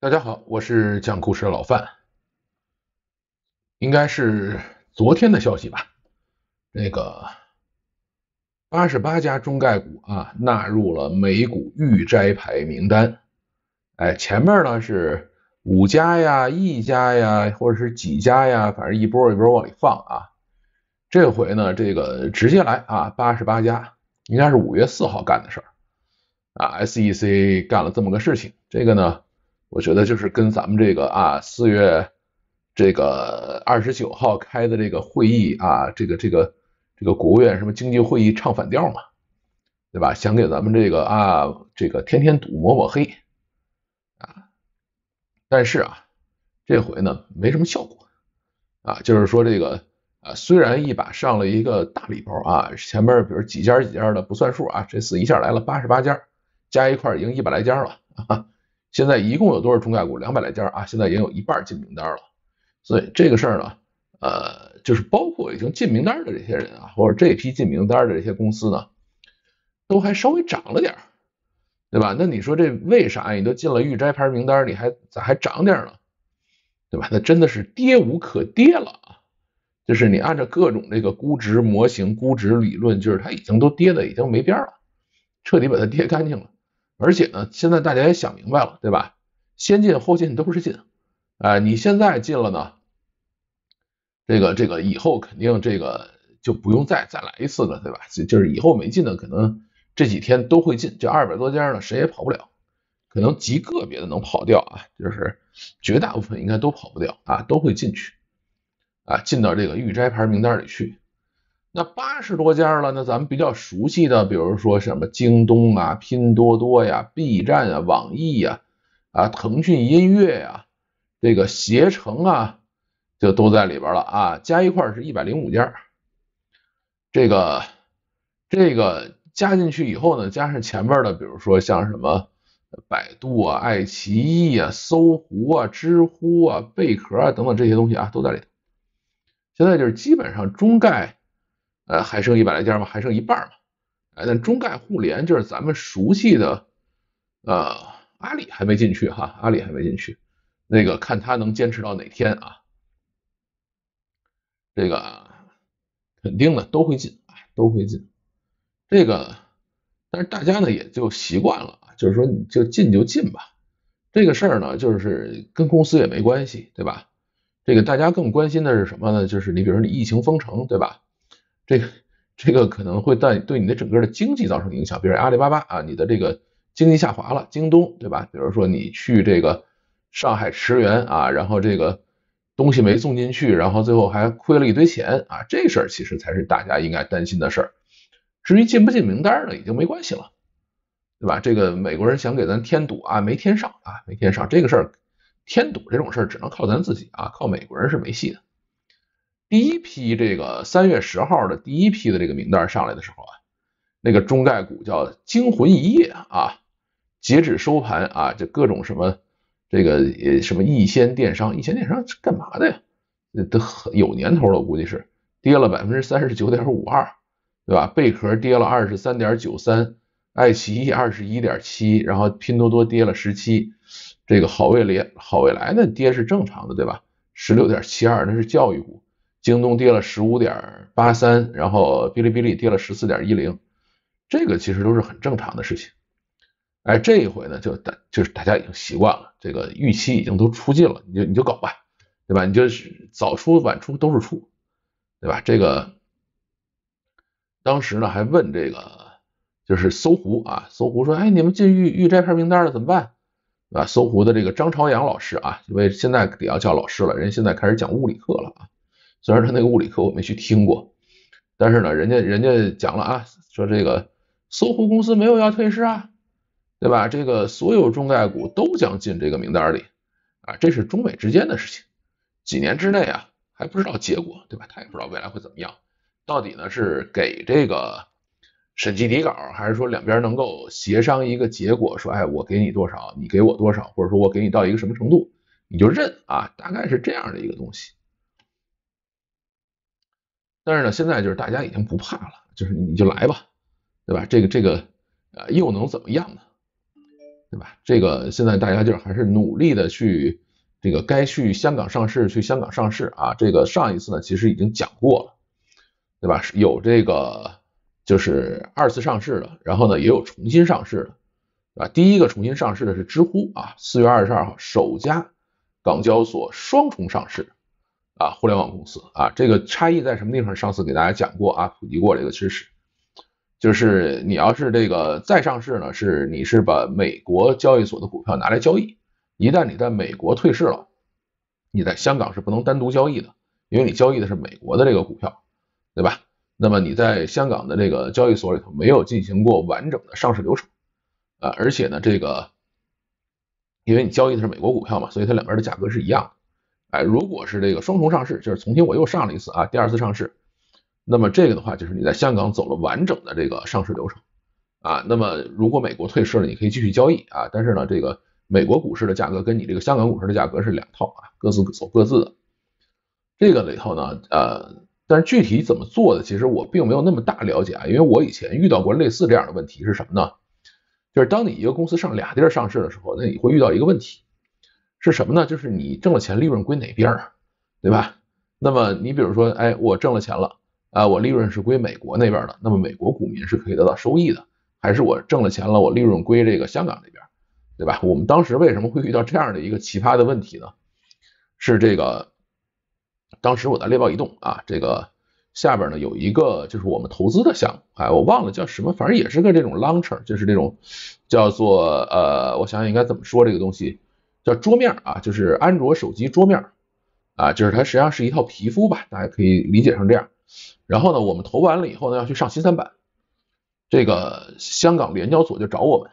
大家好，我是讲故事的老范，应该是昨天的消息吧？那个八十八家中概股啊纳入了美股预摘牌名单。哎，前面呢是五家呀、一家呀，或者是几家呀，反正一波一波往里放啊。这回呢，这个直接来啊，八十八家，应该是五月四号干的事儿啊。SEC 干了这么个事情，这个呢。我觉得就是跟咱们这个啊四月这个二十九号开的这个会议啊，这个这个这个国务院什么经济会议唱反调嘛，对吧？想给咱们这个啊这个添添堵抹抹黑啊，但是啊这回呢没什么效果啊，就是说这个啊虽然一把上了一个大礼包啊，前面比如几家几家的不算数啊，这次一下来了八十八家，加一块已经一百来家了啊。现在一共有多少中概股？两百来家啊！现在也有一半进名单了，所以这个事儿呢，呃，就是包括已经进名单的这些人啊，或者这批进名单的这些公司呢，都还稍微涨了点儿，对吧？那你说这为啥？你都进了预摘牌名单，你还咋还涨点儿对吧？那真的是跌无可跌了啊！就是你按照各种这个估值模型、估值理论，就是它已经都跌的已经没边了，彻底把它跌干净了。而且呢，现在大家也想明白了，对吧？先进后进都不是进，哎，你现在进了呢，这个这个以后肯定这个就不用再再来一次了，对吧？就是以后没进的，可能这几天都会进，这二百多家呢，谁也跑不了，可能极个别的能跑掉啊，就是绝大部分应该都跑不掉啊，都会进去，啊，进到这个预摘牌名单里去。那八十多家了，那咱们比较熟悉的，比如说什么京东啊、拼多多呀、B 站啊、网易呀、啊腾讯音乐呀、这个携程啊，就都在里边了啊。加一块是一百零五家，这个这个加进去以后呢，加上前面的，比如说像什么百度啊、爱奇艺啊、搜狐啊、知乎啊、贝壳啊等等这些东西啊，都在里头。现在就是基本上中概。呃，还剩一百来家吗？还剩一半嘛。哎，但中概互联就是咱们熟悉的，呃，阿里还没进去哈，阿里还没进去，那个看他能坚持到哪天啊？这个肯定的都会进，都会进。这个，但是大家呢也就习惯了，就是说你就进就进吧。这个事儿呢，就是跟公司也没关系，对吧？这个大家更关心的是什么呢？就是你比如说你疫情封城，对吧？这个这个可能会带对你的整个的经济造成影响，比如阿里巴巴啊，你的这个经济下滑了，京东对吧？比如说你去这个上海驰援啊，然后这个东西没送进去，然后最后还亏了一堆钱啊，这事儿其实才是大家应该担心的事儿。至于进不进名单呢，已经没关系了，对吧？这个美国人想给咱添堵啊，没添上啊，没添上这个事儿，添堵这种事儿只能靠咱自己啊，靠美国人是没戏的。第一批这个三月十号的第一批的这个名单上来的时候啊，那个中概股叫惊魂一夜啊，截止收盘啊，这各种什么这个呃什么易先电商，易先电商是干嘛的呀？都有年头了，我估计是跌了百分之三十九点五二，对吧？贝壳跌了二十三点九三，爱奇艺二十一点七，然后拼多多跌了十七，这个好未来好未来呢，跌是正常的，对吧？十六点七二那是教育股。京东跌了十五点八三，然后哔哩哔哩跌了十四点一零，这个其实都是很正常的事情。哎，这一回呢，就大就是大家已经习惯了，这个预期已经都出尽了，你就你就搞吧，对吧？你就是早出晚出都是出，对吧？这个当时呢还问这个就是搜狐啊，搜狐说，哎，你们进预预摘牌名单了怎么办？啊，搜狐的这个张朝阳老师啊，因为现在得要叫老师了，人现在开始讲物理课了啊。虽然他那个物理课我没去听过，但是呢，人家人家讲了啊，说这个搜狐公司没有要退市啊，对吧？这个所有中概股都将进这个名单里啊，这是中美之间的事情，几年之内啊还不知道结果，对吧？他也不知道未来会怎么样，到底呢是给这个审计底稿，还是说两边能够协商一个结果，说哎我给你多少，你给我多少，或者说我给你到一个什么程度你就认啊，大概是这样的一个东西。但是呢，现在就是大家已经不怕了，就是你就来吧，对吧？这个这个，呃，又能怎么样呢？对吧？这个现在大家就是还是努力的去，这个该去香港上市，去香港上市啊。这个上一次呢，其实已经讲过了，对吧？有这个就是二次上市的，然后呢，也有重新上市的，啊，第一个重新上市的是知乎啊，四月二十二号，首家港交所双重上市。啊，互联网公司啊，这个差异在什么地方？上次给大家讲过啊，普及过这个知识，就是你要是这个再上市呢，是你是把美国交易所的股票拿来交易，一旦你在美国退市了，你在香港是不能单独交易的，因为你交易的是美国的这个股票，对吧？那么你在香港的这个交易所里头没有进行过完整的上市流程啊，而且呢，这个因为你交易的是美国股票嘛，所以它两边的价格是一样的。哎，如果是这个双重上市，就是重新我又上了一次啊，第二次上市，那么这个的话，就是你在香港走了完整的这个上市流程啊。那么如果美国退市了，你可以继续交易啊，但是呢，这个美国股市的价格跟你这个香港股市的价格是两套啊，各自走各自的。这个里头呢，呃，但是具体怎么做的，其实我并没有那么大了解啊，因为我以前遇到过类似这样的问题是什么呢？就是当你一个公司上俩地儿上市的时候，那你会遇到一个问题。是什么呢？就是你挣了钱，利润归哪边啊？对吧？那么你比如说，哎，我挣了钱了，啊，我利润是归美国那边的，那么美国股民是可以得到收益的，还是我挣了钱了，我利润归这个香港这边，对吧？我们当时为什么会遇到这样的一个奇葩的问题呢？是这个，当时我在猎豹移动啊，这个下边呢有一个就是我们投资的项目，哎，我忘了叫什么，反正也是个这种 launcher，就是这种叫做呃，我想想应该怎么说这个东西。叫桌面啊，就是安卓手机桌面啊，就是它实际上是一套皮肤吧，大家可以理解成这样。然后呢，我们投完了以后呢，要去上新三板，这个香港联交所就找我们。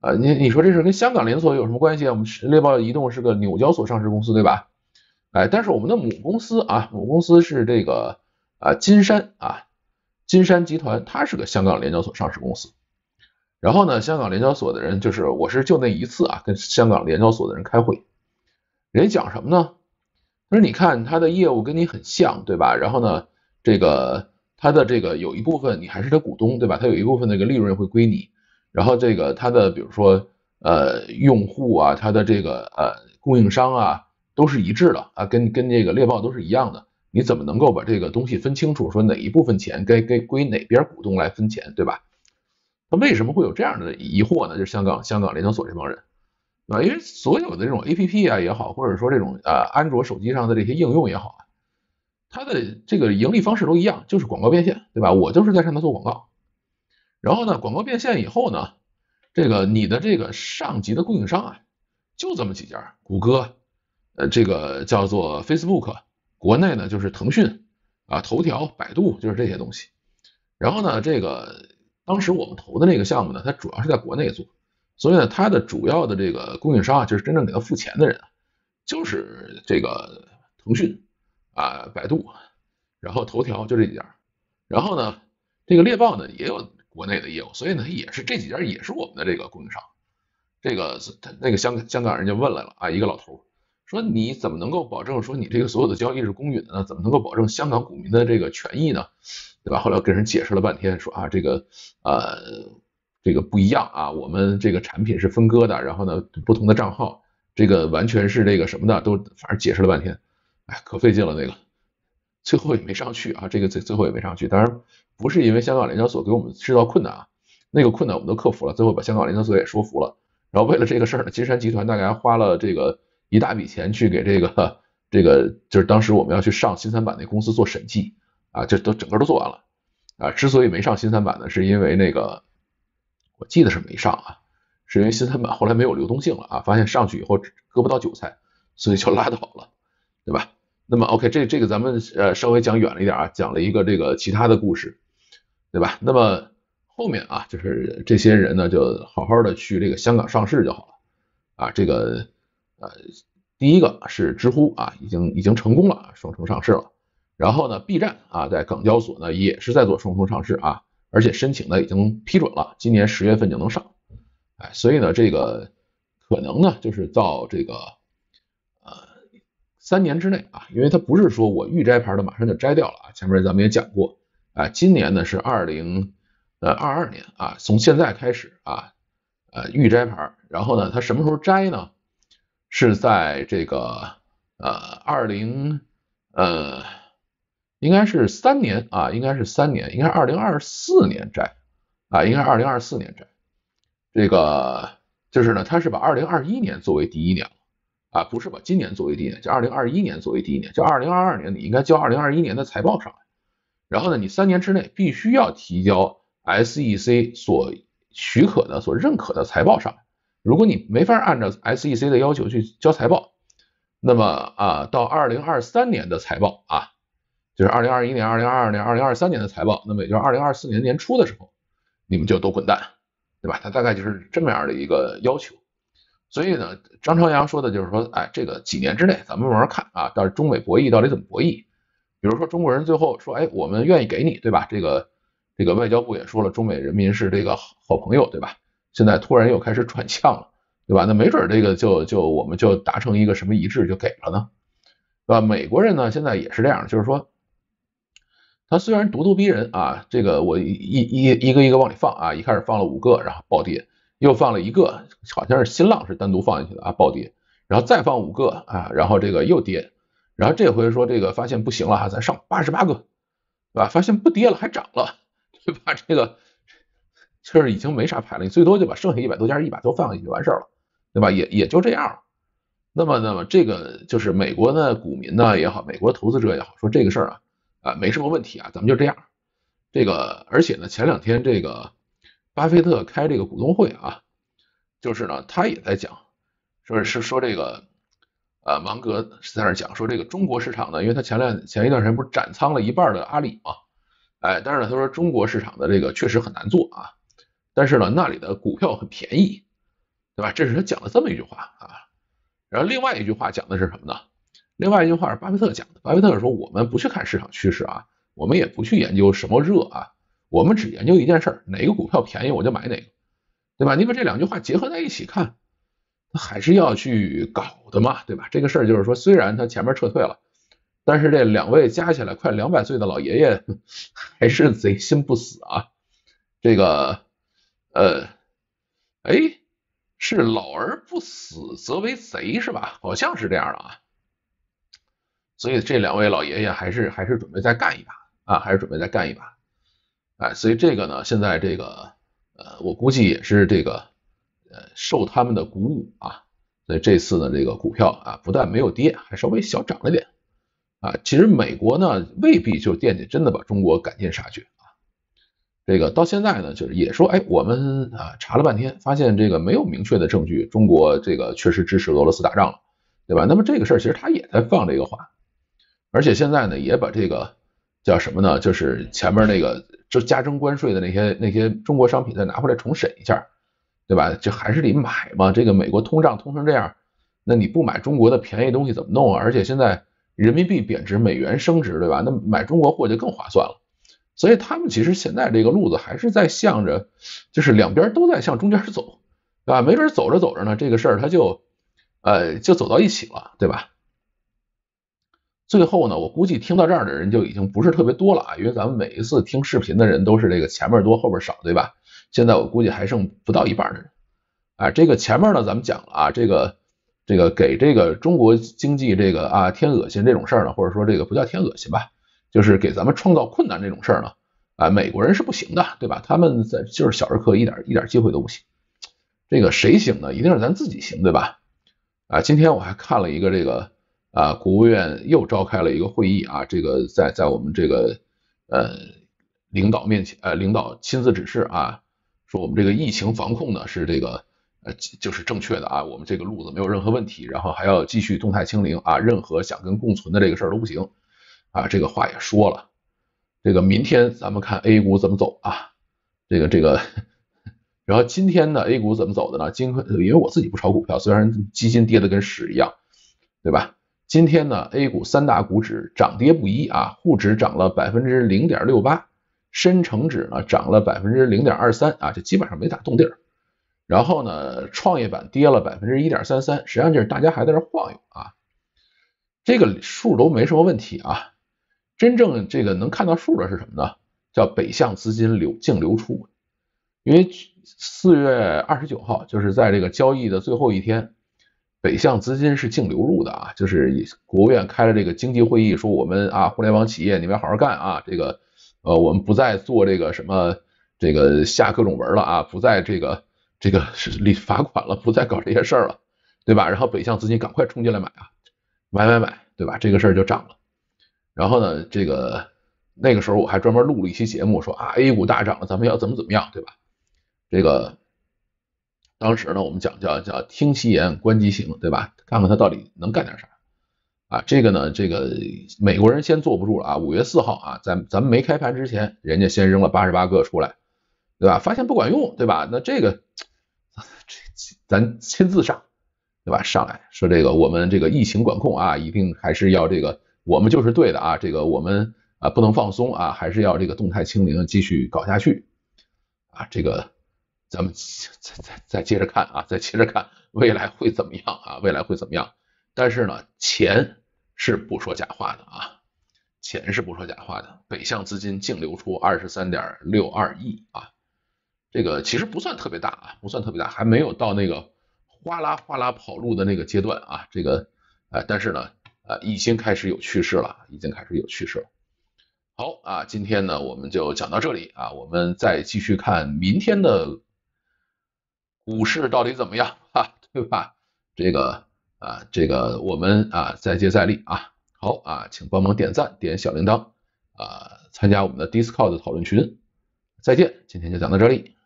啊，你你说这事跟香港联锁所有什么关系啊？我们猎豹移动是个纽交所上市公司，对吧？哎，但是我们的母公司啊，母公司是这个啊金山啊，金山集团，它是个香港联交所上市公司。然后呢，香港联交所的人就是，我是就那一次啊，跟香港联交所的人开会，人家讲什么呢？他说你看他的业务跟你很像，对吧？然后呢，这个他的这个有一部分你还是他股东，对吧？他有一部分那个利润会归你，然后这个他的比如说呃用户啊，他的这个呃供应商啊都是一致的啊，跟跟这个猎豹都是一样的，你怎么能够把这个东西分清楚，说哪一部分钱该该归哪边股东来分钱，对吧？他为什么会有这样的疑惑呢？就是香港香港联交所这帮人，啊，因为所有的这种 A P P 啊也好，或者说这种啊安卓手机上的这些应用也好，它的这个盈利方式都一样，就是广告变现，对吧？我就是在上面做广告，然后呢，广告变现以后呢，这个你的这个上级的供应商啊，就这么几家，谷歌，呃，这个叫做 Facebook，国内呢就是腾讯，啊，头条、百度就是这些东西，然后呢，这个。当时我们投的那个项目呢，它主要是在国内做，所以呢，它的主要的这个供应商啊，就是真正给他付钱的人啊，就是这个腾讯啊、百度，然后头条就这几家。然后呢，这个猎豹呢也有国内的业务，所以呢也是这几家也是我们的这个供应商。这个他那个香港香港人就问来了啊，一个老头。说你怎么能够保证说你这个所有的交易是公允的呢？怎么能够保证香港股民的这个权益呢？对吧？后来跟人解释了半天，说啊这个呃这个不一样啊，我们这个产品是分割的，然后呢不同的账号，这个完全是这个什么的都反正解释了半天，哎可费劲了那个，最后也没上去啊，这个最最后也没上去。当然不是因为香港联交所给我们制造困难啊，那个困难我们都克服了，最后把香港联交所也说服了。然后为了这个事儿呢，金山集团大概花了这个。一大笔钱去给这个这个就是当时我们要去上新三板那公司做审计啊，这都整个都做完了啊。之所以没上新三板呢，是因为那个我记得是没上啊，是因为新三板后来没有流动性了啊，发现上去以后割不到韭菜，所以就拉倒了，对吧？那么 OK，这这个咱们呃稍微讲远了一点啊，讲了一个这个其他的故事，对吧？那么后面啊，就是这些人呢，就好好的去这个香港上市就好了啊，这个。呃，第一个是知乎啊，已经已经成功了，双重上市了。然后呢，B 站啊，在港交所呢也是在做双重上市啊，而且申请呢已经批准了，今年十月份就能上。哎，所以呢，这个可能呢就是到这个呃三年之内啊，因为它不是说我预摘牌的马上就摘掉了啊，前面咱们也讲过，哎，今年呢是二零呃二二年啊，从现在开始啊，呃预摘牌，然后呢，它什么时候摘呢？是在这个呃二零呃应该是三年啊，应该是三年，应该是二零二四年债啊，应该是二零二四年债。这个就是呢，他是把二零二一年作为第一年了啊，不是把今年作为第一年，就二零二一年作为第一年，就二零二二年你应该交二零二一年的财报上来，然后呢，你三年之内必须要提交 SEC 所许可的、所认可的财报上来。如果你没法按照 SEC 的要求去交财报，那么啊，到二零二三年的财报啊，就是二零二一年、二零二二年、二零二三年的财报，那么也就是二零二四年年初的时候，你们就都滚蛋，对吧？他大概就是这么样的一个要求。所以呢，张朝阳说的就是说，哎，这个几年之内咱们慢慢看啊，到中美博弈到底怎么博弈？比如说中国人最后说，哎，我们愿意给你，对吧？这个这个外交部也说了，中美人民是这个好朋友，对吧？现在突然又开始转向了，对吧？那没准这个就就我们就达成一个什么一致就给了呢，对吧？美国人呢现在也是这样，就是说他虽然咄咄逼人啊，这个我一一一个一个往里放啊，一开始放了五个，然后暴跌，又放了一个，好像是新浪是单独放进去的啊，暴跌，然后再放五个啊，然后这个又跌，然后这回说这个发现不行了啊，咱上八十八个，对吧？发现不跌了还涨了，对吧？这个。其实已经没啥牌了，你最多就把剩下一百多家、一百多放进去就完事儿了，对吧？也也就这样。那么，那么这个就是美国呢，股民呢也好，美国投资者也好，说这个事儿啊，啊没什么问题啊，咱们就这样。这个，而且呢，前两天这个巴菲特开这个股东会啊，就是呢，他也在讲，说是说这个，呃，芒格是在那讲说这个中国市场呢，因为他前两前一段时间不是斩仓了一半的阿里嘛，哎，但是呢，他说中国市场的这个确实很难做啊。但是呢，那里的股票很便宜，对吧？这是他讲了这么一句话啊。然后另外一句话讲的是什么呢？另外一句话是巴菲特讲的。巴菲特说：“我们不去看市场趋势啊，我们也不去研究什么热啊，我们只研究一件事儿，哪个股票便宜我就买哪个，对吧？”你把这两句话结合在一起看，他还是要去搞的嘛，对吧？这个事儿就是说，虽然他前面撤退了，但是这两位加起来快两百岁的老爷爷 还是贼心不死啊，这个。呃，哎，是老而不死则为贼是吧？好像是这样的啊。所以这两位老爷爷还是还是准备再干一把啊，还是准备再干一把。哎，所以这个呢，现在这个呃，我估计也是这个呃受他们的鼓舞啊，所以这次呢，这个股票啊不但没有跌，还稍微小涨了点啊。其实美国呢未必就惦记真的把中国赶尽杀绝。这个到现在呢，就是也说，哎，我们啊查了半天，发现这个没有明确的证据，中国这个确实支持俄罗斯打仗了，对吧？那么这个事儿其实他也在放这个话，而且现在呢，也把这个叫什么呢？就是前面那个就加征关税的那些那些中国商品再拿回来重审一下，对吧？这还是得买嘛，这个美国通胀通成这样，那你不买中国的便宜东西怎么弄啊？而且现在人民币贬值，美元升值，对吧？那买中国货就更划算了。所以他们其实现在这个路子还是在向着，就是两边都在向中间走，对吧？没准走着走着呢，这个事儿他就，呃，就走到一起了，对吧？最后呢，我估计听到这儿的人就已经不是特别多了啊，因为咱们每一次听视频的人都是这个前面多后面少，对吧？现在我估计还剩不到一半的人，啊，这个前面呢，咱们讲了啊，这个这个给这个中国经济这个啊添恶心这种事儿呢，或者说这个不叫添恶心吧。就是给咱们创造困难这种事儿呢，啊，美国人是不行的，对吧？他们在就是小儿科，一点一点机会都不行。这个谁行呢？一定是咱自己行，对吧？啊，今天我还看了一个这个啊，国务院又召开了一个会议啊，这个在在我们这个呃领导面前，呃，领导亲自指示啊，说我们这个疫情防控呢是这个呃就是正确的啊，我们这个路子没有任何问题，然后还要继续动态清零啊，任何想跟共存的这个事儿都不行。啊，这个话也说了，这个明天咱们看 A 股怎么走啊？这个这个，然后今天呢，A 股怎么走的呢？今因为我自己不炒股票，虽然基金跌的跟屎一样，对吧？今天呢，A 股三大股指涨跌不一啊，沪指涨了百分之零点六八，深成指呢涨了百分之零点二三啊，就基本上没咋动地儿。然后呢，创业板跌了百分之一点三三，实际上就是大家还在这晃悠啊，这个数都没什么问题啊。真正这个能看到数的是什么呢？叫北向资金流净流出，因为四月二十九号就是在这个交易的最后一天，北向资金是净流入的啊。就是国务院开了这个经济会议，说我们啊互联网企业你们好好干啊，这个呃我们不再做这个什么这个下各种文了啊，不再这个这个立罚款了，不再搞这些事儿了，对吧？然后北向资金赶快冲进来买啊，买买买，对吧？这个事儿就涨了。然后呢，这个那个时候我还专门录了一期节目，说啊，A 股大涨了，咱们要怎么怎么样，对吧？这个当时呢，我们讲叫叫听其言观其行，对吧？看看他到底能干点啥啊？这个呢，这个美国人先坐不住了啊，五月四号啊，在咱们没开盘之前，人家先扔了八十八个出来，对吧？发现不管用，对吧？那这个咱 咱亲自上，对吧？上来说这个我们这个疫情管控啊，一定还是要这个。我们就是对的啊，这个我们啊不能放松啊，还是要这个动态清零继续搞下去啊。这个咱们再再再接着看啊，再接着看未来会怎么样啊？未来会怎么样？但是呢，钱是不说假话的啊，钱是不说假话的。北向资金净流出二十三点六二亿啊，这个其实不算特别大啊，不算特别大，还没有到那个哗啦哗啦跑路的那个阶段啊。这个啊，但是呢。啊，已经开始有趋势了，已经开始有趋势了。好啊，今天呢我们就讲到这里啊，我们再继续看明天的股市到底怎么样啊，对吧？这个啊，这个我们啊再接再厉啊。好啊，请帮忙点赞点小铃铛啊，参加我们的 Discord 讨论群。再见，今天就讲到这里。